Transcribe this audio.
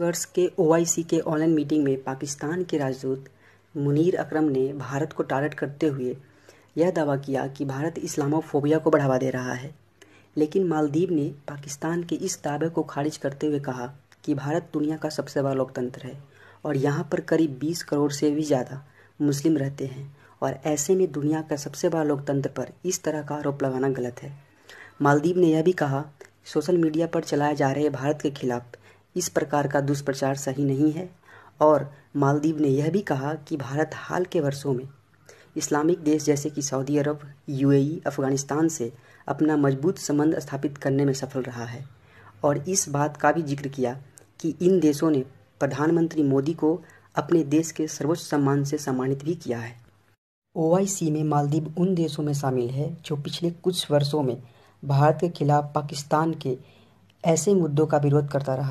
वर्ष के ओआईसी के ऑनलाइन मीटिंग में पाकिस्तान के राजदूत मुनीर अकरम ने भारत को टारगेट करते हुए यह दावा किया कि भारत इस्लामोफोबिया को बढ़ावा दे रहा है लेकिन मालदीव ने पाकिस्तान के इस दावे को खारिज करते हुए कहा कि भारत दुनिया का सबसे बड़ा लोकतंत्र है और यहाँ पर करीब बीस करोड़ से भी ज़्यादा मुस्लिम रहते हैं और ऐसे में दुनिया का सबसे बड़ा लोकतंत्र पर इस तरह का आरोप लगाना गलत है मालदीव ने यह भी कहा सोशल मीडिया पर चलाए जा रहे भारत के खिलाफ इस प्रकार का दुष्प्रचार सही नहीं है और मालदीव ने यह भी कहा कि भारत हाल के वर्षों में इस्लामिक देश जैसे कि सऊदी अरब यूएई, अफ़गानिस्तान से अपना मजबूत संबंध स्थापित करने में सफल रहा है और इस बात का भी जिक्र किया कि इन देशों ने प्रधानमंत्री मोदी को अपने देश के सर्वोच्च सम्मान से सम्मानित भी किया है ओ में मालदीव उन देशों में शामिल है जो पिछले कुछ वर्षों में भारत के खिलाफ पाकिस्तान के ऐसे मुद्दों का विरोध करता रहा